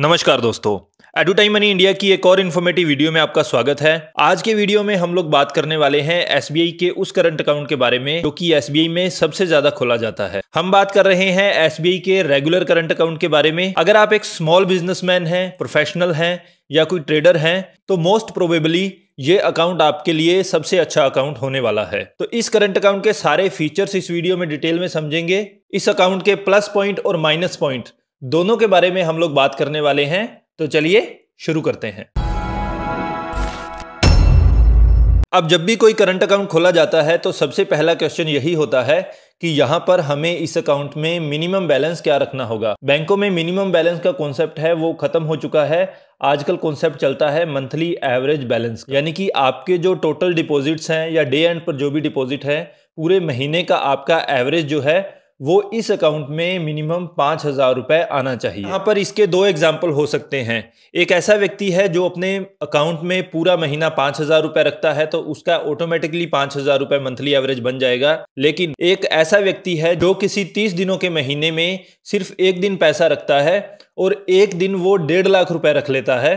नमस्कार दोस्तों advertise money India की एक और इन्फॉर्मेटिव वीडियो में आपका स्वागत है आज के वीडियो में हम लोग बात करने वाले हैं एस के उस करंट अकाउंट के बारे में जो कि एस में सबसे ज्यादा खोला जाता है हम बात कर रहे हैं एस के रेगुलर करंट अकाउंट के बारे में अगर आप एक स्मॉल बिजनेसमैन हैं प्रोफेशनल हैं या कोई ट्रेडर हैं तो मोस्ट प्रोबेबली ये अकाउंट आपके लिए सबसे अच्छा अकाउंट होने वाला है तो इस करंट अकाउंट के सारे फीचर्स इस वीडियो में डिटेल में समझेंगे इस अकाउंट के प्लस पॉइंट और माइनस पॉइंट दोनों के बारे में हम लोग बात करने वाले हैं तो चलिए शुरू करते हैं अब जब भी कोई करंट अकाउंट खोला जाता है तो सबसे पहला क्वेश्चन यही होता है कि यहाँ पर हमें इस अकाउंट में मिनिमम बैलेंस क्या रखना होगा बैंकों में मिनिमम बैलेंस का कॉन्सेप्ट है वो खत्म हो चुका है आजकल कॉन्सेप्ट चलता है मंथली एवरेज बैलेंस यानी कि आपके जो टोटल डिपॉजिट्स हैं या डे एंड पर जो भी डिपॉजिट है पूरे महीने का आपका एवरेज जो है वो इस अकाउंट में मिनिमम पाँच हज़ार रुपये आना चाहिए यहाँ पर इसके दो एग्जाम्पल हो सकते हैं एक ऐसा व्यक्ति है जो अपने अकाउंट में पूरा महीना पाँच हज़ार रुपये रखता है तो उसका ऑटोमेटिकली पाँच हज़ार रुपये मंथली एवरेज बन जाएगा लेकिन एक ऐसा व्यक्ति है जो किसी तीस दिनों के महीने में सिर्फ एक दिन पैसा रखता है और एक दिन वो डेढ़ लाख रुपये रख लेता है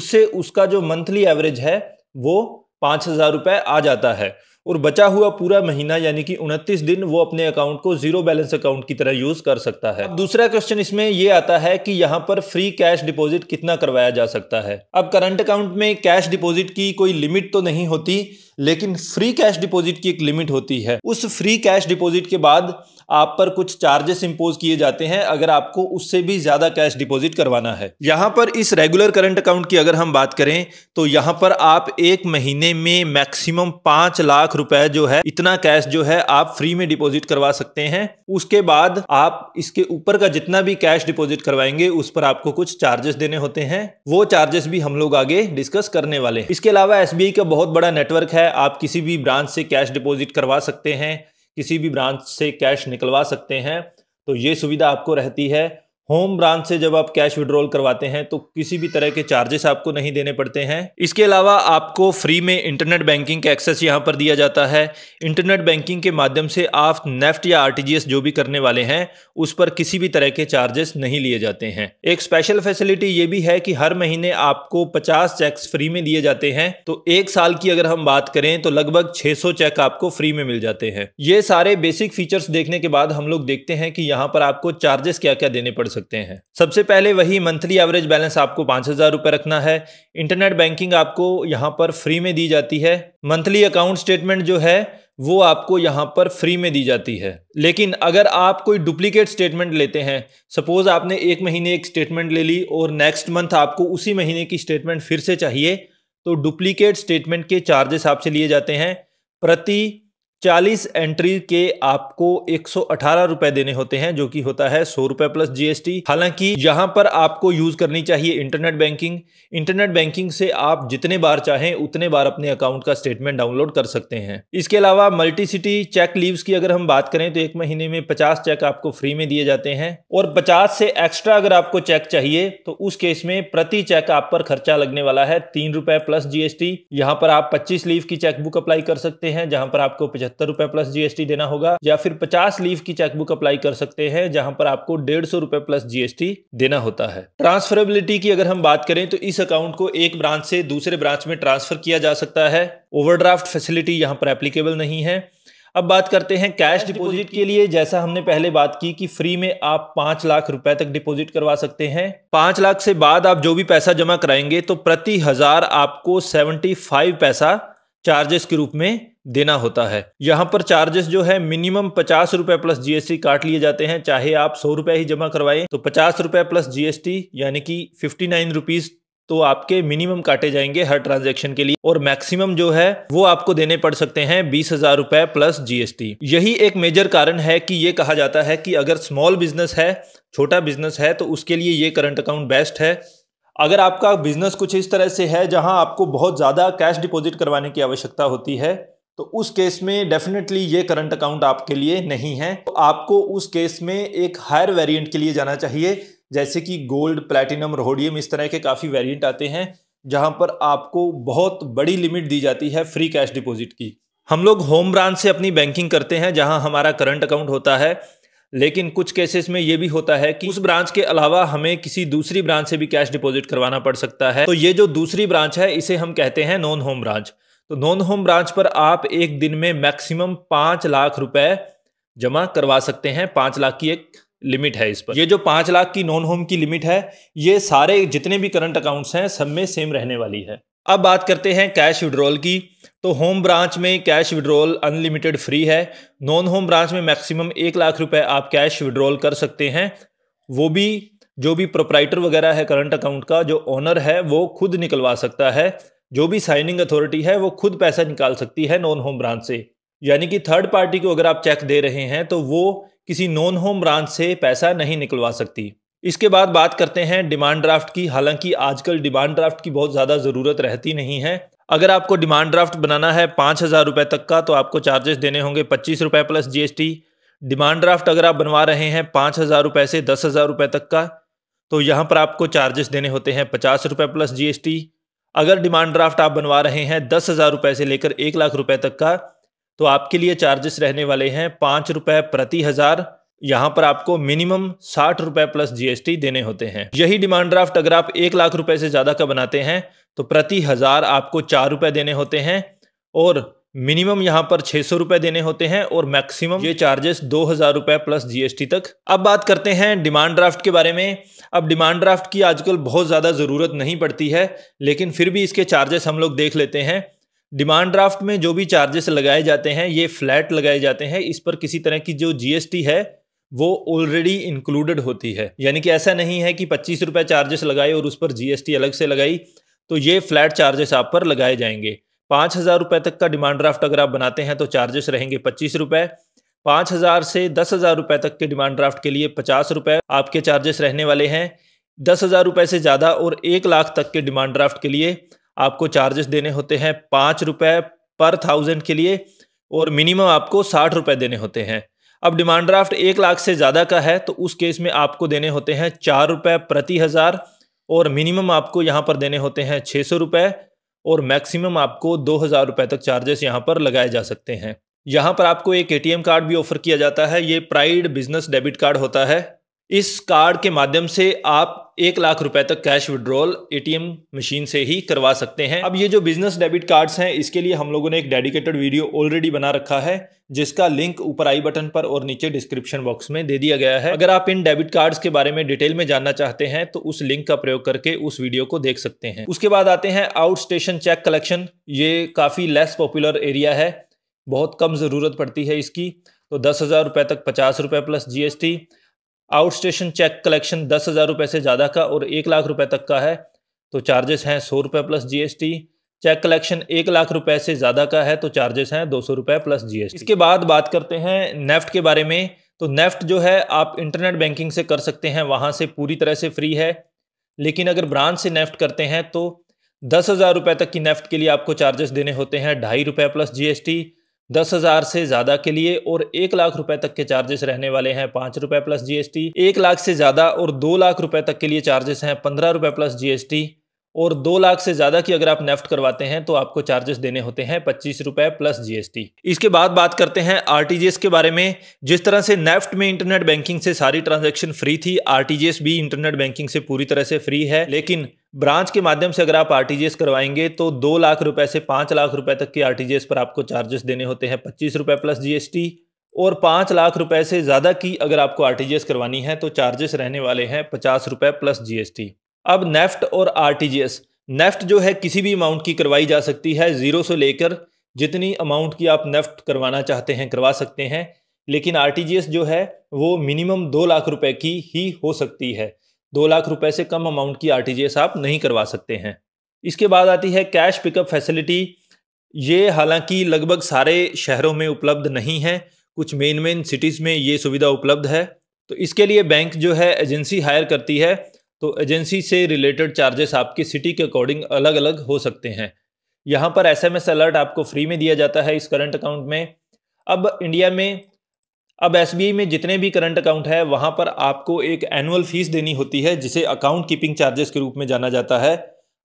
उससे उसका जो मंथली एवरेज है वो पाँच हज़ार रुपये आ जाता है और बचा हुआ पूरा महीना यानी कि 29 दिन वो अपने अकाउंट को जीरो बैलेंस अकाउंट की तरह यूज कर सकता है दूसरा क्वेश्चन इसमें ये आता है कि यहाँ पर फ्री कैश डिपॉजिट कितना करवाया जा सकता है अब करंट अकाउंट में कैश डिपॉजिट की कोई लिमिट तो नहीं होती लेकिन फ्री कैश डिपॉजिट की एक लिमिट होती है उस फ्री कैश डिपॉजिट के बाद आप पर कुछ चार्जेस इंपोज किए जाते हैं अगर आपको उससे भी ज़्यादा कैश डिपॉजिट करवाना है यहाँ पर इस रेगुलर करंट अकाउंट की अगर हम बात करें तो यहाँ पर आप एक महीने में मैक्सिमम पांच लाख रुपए जो है इतना कैश जो है आप फ्री में डिपॉजिट करवा सकते हैं उसके बाद आप इसके ऊपर का जितना भी कैश डिपॉजिट करवाएंगे उस पर आपको कुछ चार्जेस देने होते हैं वो चार्जेस भी हम लोग आगे डिस्कस करने वाले हैं इसके अलावा एस का बहुत बड़ा नेटवर्क है आप किसी भी ब्रांच से कैश डिपोजिट करवा सकते हैं किसी भी ब्रांच से कैश निकलवा सकते हैं तो ये सुविधा आपको रहती है होम ब्रांच से जब आप कैश विड्रॉल करवाते हैं तो किसी भी तरह के चार्जेस आपको नहीं देने पड़ते हैं इसके अलावा आपको फ्री में इंटरनेट बैंकिंग का एक्सेस यहां पर दिया जाता है इंटरनेट बैंकिंग के माध्यम से आप नेफ्ट या आरटीजीएस जो भी करने वाले हैं उस पर किसी भी तरह के चार्जेस नहीं लिए जाते हैं एक स्पेशल फैसिलिटी ये भी है कि हर महीने आपको पचास चेक्स फ्री में दिए जाते हैं तो एक साल की अगर हम बात करें तो लगभग छह चेक आपको फ्री में मिल जाते हैं ये सारे बेसिक फीचर्स देखने के बाद हम लोग देखते हैं कि यहाँ पर आपको चार्जेस क्या क्या देने पड़ सकते सकते हैं सबसे पहले वही मंथली एवरेज बैलेंस आपको पाँच हज़ार रुपये रखना है इंटरनेट बैंकिंग आपको यहाँ पर फ्री में दी जाती है मंथली अकाउंट स्टेटमेंट जो है वो आपको यहाँ पर फ्री में दी जाती है लेकिन अगर आप कोई डुप्लीकेट स्टेटमेंट लेते हैं सपोज़ आपने एक महीने एक स्टेटमेंट ले ली और नेक्स्ट मंथ आपको उसी महीने की स्टेटमेंट फिर से चाहिए तो डुप्लीकेट स्टेटमेंट के चार्जेस आपसे लिए जाते हैं प्रति चालीस एंट्री के आपको एक रुपए देने होते हैं जो कि होता है सौ रुपए प्लस जीएसटी हालांकि यहां पर आपको यूज करनी चाहिए इंटरनेट बैंकिंग इंटरनेट बैंकिंग से आप जितने बार चाहें उतने बार अपने अकाउंट का स्टेटमेंट डाउनलोड कर सकते हैं इसके अलावा मल्टी सिटी चेक लीव्स की अगर हम बात करें तो एक महीने में पचास चेक आपको फ्री में दिए जाते हैं और पचास से एक्स्ट्रा अगर आपको चेक चाहिए तो उस केस में प्रति चेक आप पर खर्चा लगने वाला है तीन रुपए प्लस जीएसटी यहाँ पर आप पच्चीस लीव की चेकबुक अप्लाई कर सकते हैं जहां पर आपको पचहत्तर रुपए प्लस जीएसटी देना होगा या फिर 50 लीव की चेकबुक अप्लाई कर सकते हैं जहां पर आपको डेढ़ सौ रुपए प्लस जीएसटी देना होता है ट्रांसफरेबिलिटी की अगर हम बात करें तो इस अकाउंट को एक ब्रांच से दूसरे ब्रांच में ट्रांसफर किया जा सकता है ओवरड्राफ्ट फैसिलिटी यहाँ पर एप्लीकेबल नहीं है अब बात करते हैं कैश डिपॉजिट के लिए जैसा हमने पहले बात की कि फ्री में आप पांच लाख रुपए तक डिपॉजिट करवा सकते हैं पांच लाख से बाद आप जो भी पैसा जमा कराएंगे तो प्रति हजार आपको सेवेंटी फाइव पैसा चार्जेस के रूप में देना होता है यहाँ पर चार्जेस जो है मिनिमम पचास रुपए प्लस जीएसटी काट लिए जाते हैं चाहे आप सौ रुपए ही जमा करवाएं तो पचास रुपए प्लस जीएसटी यानी कि फिफ्टी नाइन रुपीज तो आपके मिनिमम काटे जाएंगे हर ट्रांजैक्शन के लिए और मैक्सिमम जो है वो आपको देने पड़ सकते हैं बीस हजार रुपए प्लस जीएसटी यही एक मेजर कारण है कि ये कहा जाता है कि अगर स्मॉल बिजनेस है छोटा बिजनेस है तो उसके लिए ये करंट अकाउंट बेस्ट है अगर आपका बिजनेस कुछ इस तरह से है जहां आपको बहुत ज़्यादा कैश डिपॉजिट करवाने की आवश्यकता होती है तो उस केस में डेफिनेटली ये करंट अकाउंट आपके लिए नहीं है तो आपको उस केस में एक हायर वेरिएंट के लिए जाना चाहिए जैसे कि गोल्ड प्लैटिनम रोडियम इस तरह के काफ़ी वेरिएंट आते हैं जहां पर आपको बहुत बड़ी लिमिट दी जाती है फ्री कैश डिपॉजिट की हम लोग होम ब्रांच से अपनी बैंकिंग करते हैं जहाँ हमारा करंट अकाउंट होता है लेकिन कुछ केसेस में ये भी होता है कि उस ब्रांच के अलावा हमें किसी दूसरी ब्रांच से भी कैश डिपॉजिट करवाना पड़ सकता है तो ये जो दूसरी ब्रांच है इसे हम कहते हैं नॉन होम ब्रांच तो नॉन होम ब्रांच पर आप एक दिन में मैक्सिमम पांच लाख रुपए जमा करवा सकते हैं पांच लाख की एक लिमिट है इस पर ये जो पांच लाख की नॉन होम की लिमिट है ये सारे जितने भी करंट अकाउंट्स हैं सब में सेम रहने वाली है अब बात करते हैं कैश विड्रॉल की तो होम ब्रांच में कैश विड्रॉल अनलिमिटेड फ्री है नॉन होम ब्रांच में मैक्सिमम एक लाख रुपए आप कैश विड्रॉल कर सकते हैं वो भी जो भी प्रोप्राइटर वगैरह है करंट अकाउंट का जो ओनर है वो खुद निकलवा सकता है जो भी साइनिंग अथॉरिटी है वो खुद पैसा निकाल सकती है नॉन होम ब्रांच से यानी कि थर्ड पार्टी को अगर आप चेक दे रहे हैं तो वो किसी नॉन होम ब्रांच से पैसा नहीं निकलवा सकती इसके बाद बात करते हैं डिमांड ड्राफ्ट की हालांकि आजकल डिमांड ड्राफ्ट की बहुत ज़्यादा ज़रूरत रहती नहीं है अगर आपको डिमांड ड्राफ्ट बनाना है पाँच हज़ार रुपये तक का तो आपको चार्जेस देने होंगे पच्चीस रुपये प्लस जीएसटी डिमांड ड्राफ्ट अगर आप बनवा रहे हैं पाँच हज़ार रुपये से दस हज़ार रुपये तक का तो यहाँ पर आपको चार्जेस देने होते हैं पचास रुपये प्लस जीएसटी अगर डिमांड ड्राफ्ट आप बनवा रहे हैं दस हज़ार रुपये से लेकर एक लाख रुपये तक का तो आपके लिए चार्जेस रहने वाले हैं पाँच रुपये प्रति हज़ार यहाँ पर आपको मिनिमम साठ रुपए प्लस जीएसटी देने होते हैं यही डिमांड ड्राफ्ट अगर आप एक लाख रुपए से ज़्यादा का बनाते हैं तो प्रति हज़ार आपको चार रुपए देने होते हैं और मिनिमम यहाँ पर छह सौ रुपए देने होते हैं और मैक्सिमम ये चार्जेस दो हज़ार रुपए प्लस जीएसटी तक अब बात करते हैं डिमांड ड्राफ्ट के बारे में अब डिमांड ड्राफ्ट की आजकल बहुत ज़्यादा ज़रूरत नहीं पड़ती है लेकिन फिर भी इसके चार्जेस हम लोग देख लेते हैं डिमांड ड्राफ्ट में जो भी चार्जेस लगाए जाते हैं ये फ्लैट लगाए जाते हैं इस पर किसी तरह की जो जीएसटी है वो ऑलरेडी इंक्लूडेड होती है यानी कि ऐसा नहीं है कि पच्चीस रुपये चार्जेस लगाए और उस पर जीएसटी अलग से लगाई तो ये फ्लैट चार्जेस आप पर लगाए जाएंगे पाँच हज़ार रुपये तक का डिमांड ड्राफ्ट अगर आप बनाते हैं तो चार्जेस रहेंगे पच्चीस रुपये पाँच हज़ार से दस हज़ार रुपये तक के डिमांड ड्राफ्ट के लिए पचास रुपये आपके चार्जेस रहने वाले हैं दस हज़ार रुपये से ज़्यादा और एक लाख तक के डिमांड ड्राफ्ट के लिए आपको चार्जेस देने होते हैं पाँच रुपये पर थाउजेंड के लिए और मिनिमम आपको साठ रुपये देने होते हैं अब डिमांड ड्राफ्ट एक लाख से ज़्यादा का है तो उस केस में आपको देने होते हैं चार रुपये प्रति हज़ार और मिनिमम आपको यहाँ पर देने होते हैं छः सौ रुपये और मैक्सिमम आपको दो हज़ार रुपये तक चार्जेस यहाँ पर लगाए जा सकते हैं यहाँ पर आपको एक एटीएम कार्ड भी ऑफर किया जाता है ये प्राइड बिजनेस डेबिट कार्ड होता है इस कार्ड के माध्यम से आप एक लाख रुपए तक कैश विड्रॉल एटीएम मशीन से ही करवा सकते हैं अब ये जो बिजनेस डेबिट कार्ड्स हैं इसके लिए हम लोगों ने एक डेडिकेटेड वीडियो ऑलरेडी बना रखा है जिसका लिंक ऊपर आई बटन पर और नीचे डिस्क्रिप्शन बॉक्स में दे दिया गया है अगर आप इन डेबिट कार्ड्स के बारे में डिटेल में जानना चाहते हैं तो उस लिंक का प्रयोग करके उस वीडियो को देख सकते हैं उसके बाद आते हैं आउट स्टेशन चेक कलेक्शन ये काफ़ी लेस पॉपुलर एरिया है बहुत कम ज़रूरत पड़ती है इसकी तो दस हज़ार रुपए तक पचास रुपए plus GST outstation cheque collection दस हज़ार रुपये से ज़्यादा का और एक लाख रुपए तक का है तो चार्जेस हैं सौ रुपये प्लस जीएसटी चेक कलेक्शन एक लाख रुपए से ज़्यादा का है तो चार्जेस हैं दो सौ रुपये प्लस जीएसटी इसके बाद बात करते हैं नेफ्ट के बारे में तो नेफ्ट जो है आप इंटरनेट बैंकिंग से कर सकते हैं वहाँ से पूरी तरह से फ्री है लेकिन अगर ब्रांच से नेफ्ट करते हैं तो दस हज़ार रुपये तक की नेफ्ट के लिए आपको चार्जेस देने होते हैं ढाई रुपये प्लस जीएसटी दस हजार से ज्यादा के लिए और एक लाख रुपए तक के चार्जेस रहने वाले हैं पांच रुपए प्लस जीएसटी एक लाख से ज्यादा और दो लाख रुपए तक के लिए चार्जेस हैं पंद्रह रुपए प्लस जीएसटी और दो लाख से ज्यादा की अगर आप नेफ्ट करवाते हैं तो आपको चार्जेस देने होते हैं पच्चीस रुपए प्लस जीएसटी इसके बाद बात करते हैं आरटीजीएस के बारे में जिस तरह से नेफ्ट में इंटरनेट बैंकिंग से सारी ट्रांजैक्शन फ्री थी आरटीजीएस भी इंटरनेट बैंकिंग से पूरी तरह से फ्री है लेकिन ब्रांच के माध्यम से अगर आप आरटीजीएस करवाएंगे तो दो लाख रुपए से पांच लाख रुपए तक के आरटीजीएस पर आपको चार्जेस देने होते हैं पच्चीस रुपए प्लस जीएसटी और पांच लाख रुपए से ज्यादा की अगर आपको आरटीजीएस करवानी है तो चार्जेस रहने वाले हैं पचास रुपए प्लस जीएसटी अब नेफ्ट और आरटीजीएस नेफ्ट जो है किसी भी अमाउंट की करवाई जा सकती है जीरो से लेकर जितनी अमाउंट की आप नेफ्ट करवाना चाहते हैं करवा सकते हैं लेकिन आरटीजीएस जो है वो मिनिमम दो लाख रुपए की ही हो सकती है दो लाख रुपए से कम अमाउंट की आरटीजीएस आप नहीं करवा सकते हैं इसके बाद आती है कैश पिकअप फैसिलिटी ये हालांकि लगभग सारे शहरों में उपलब्ध नहीं है कुछ मेन मेन सिटीज़ में ये सुविधा उपलब्ध है तो इसके लिए बैंक जो है एजेंसी हायर करती है तो एजेंसी से रिलेटेड चार्जेस आपके सिटी के अकॉर्डिंग अलग अलग हो सकते हैं यहाँ पर एस अलर्ट आपको फ्री में दिया जाता है इस करंट अकाउंट में अब इंडिया में अब एस में जितने भी करंट अकाउंट है वहाँ पर आपको एक एनुअल फीस देनी होती है जिसे अकाउंट कीपिंग चार्जेस के रूप में जाना जाता है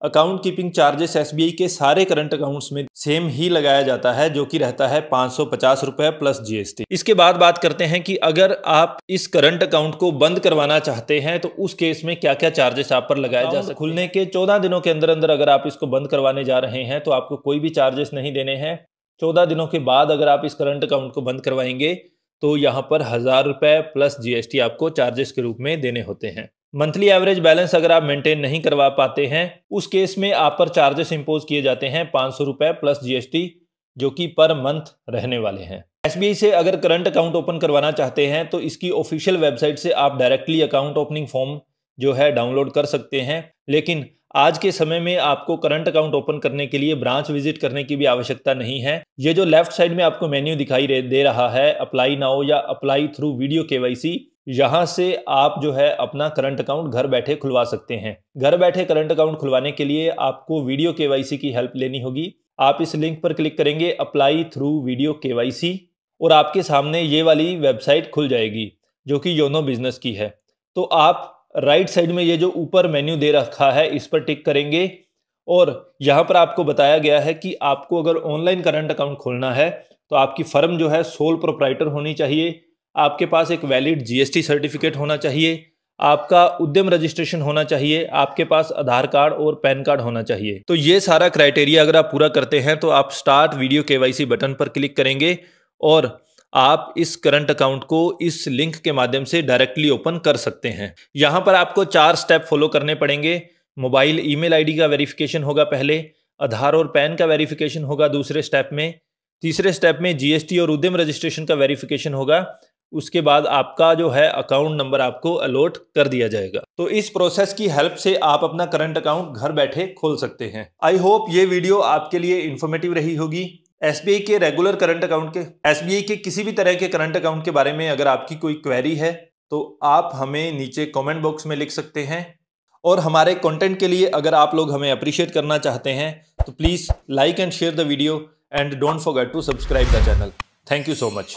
अकाउंट कीपिंग चार्जेस एस के सारे करंट अकाउंट्स में सेम ही लगाया जाता है जो कि रहता है पाँच सौ प्लस जीएसटी इसके बाद बात करते हैं कि अगर आप इस करंट अकाउंट को बंद करवाना चाहते हैं तो उस केस में क्या क्या चार्जेस आप पर लगाए जा सकते हैं खुलने के चौदह दिनों के अंदर अंदर अगर आप इसको बंद करवाने जा रहे हैं तो आपको कोई भी चार्जेस नहीं देने हैं चौदह दिनों के बाद अगर आप इस करंट अकाउंट को बंद करवाएंगे तो यहाँ पर हज़ार रुपये प्लस जीएसटी आपको चार्जेस के रूप में देने होते हैं मंथली एवरेज बैलेंस अगर आप मेंटेन नहीं करवा पाते हैं उस केस में आप पर चार्जेस इंपोज किए जाते हैं पाँच सौ प्लस जीएसटी जो कि पर मंथ रहने वाले हैं एस से अगर करंट अकाउंट ओपन करवाना चाहते हैं तो इसकी ऑफिशियल वेबसाइट से आप डायरेक्टली अकाउंट ओपनिंग फॉर्म जो है डाउनलोड कर सकते हैं लेकिन आज के समय में आपको करंट अकाउंट ओपन करने के लिए ब्रांच विजिट करने की भी आवश्यकता नहीं है ये जो लेफ्ट साइड में आपको मेन्यू दिखाई दे रहा है अप्लाई नाउ या अप्लाई थ्रू वीडियो के यहाँ से आप जो है अपना करंट अकाउंट घर बैठे खुलवा सकते हैं घर बैठे करंट अकाउंट खुलवाने के लिए आपको वीडियो के की हेल्प लेनी होगी आप इस लिंक पर क्लिक करेंगे अप्लाई थ्रू वीडियो के और आपके सामने ये वाली वेबसाइट खुल जाएगी जो कि योनो बिजनेस की है तो आप राइट साइड में ये जो ऊपर मेन्यू दे रखा है इस पर टिक करेंगे और यहाँ पर आपको बताया गया है कि आपको अगर ऑनलाइन करंट अकाउंट खोलना है तो आपकी फर्म जो है सोल प्रोप्राइटर होनी चाहिए आपके पास एक वैलिड जीएसटी सर्टिफिकेट होना चाहिए आपका उद्यम रजिस्ट्रेशन होना चाहिए आपके पास आधार कार्ड और पैन कार्ड होना चाहिए तो ये सारा क्राइटेरिया अगर आप पूरा करते हैं तो आप स्टार्ट वीडियो केवाईसी बटन पर क्लिक करेंगे और आप इस करंट अकाउंट को इस लिंक के माध्यम से डायरेक्टली ओपन कर सकते हैं यहाँ पर आपको चार स्टेप फॉलो करने पड़ेंगे मोबाइल ईमेल आईडी का वेरिफिकेशन होगा पहले आधार और पैन का वेरिफिकेशन होगा दूसरे स्टेप में तीसरे स्टेप में जीएसटी और उद्यम रजिस्ट्रेशन का वेरिफिकेशन होगा उसके बाद आपका जो है अकाउंट नंबर आपको अलॉट कर दिया जाएगा तो इस प्रोसेस की हेल्प से आप अपना करंट अकाउंट घर बैठे खोल सकते हैं आई होप ये वीडियो आपके लिए इन्फॉर्मेटिव रही होगी एस के रेगुलर करंट अकाउंट के एस के किसी भी तरह के करंट अकाउंट के बारे में अगर आपकी कोई क्वेरी है तो आप हमें नीचे कमेंट बॉक्स में लिख सकते हैं और हमारे कंटेंट के लिए अगर आप लोग हमें अप्रिशिएट करना चाहते हैं तो please like and share the video and don't forget to subscribe the channel thank you so much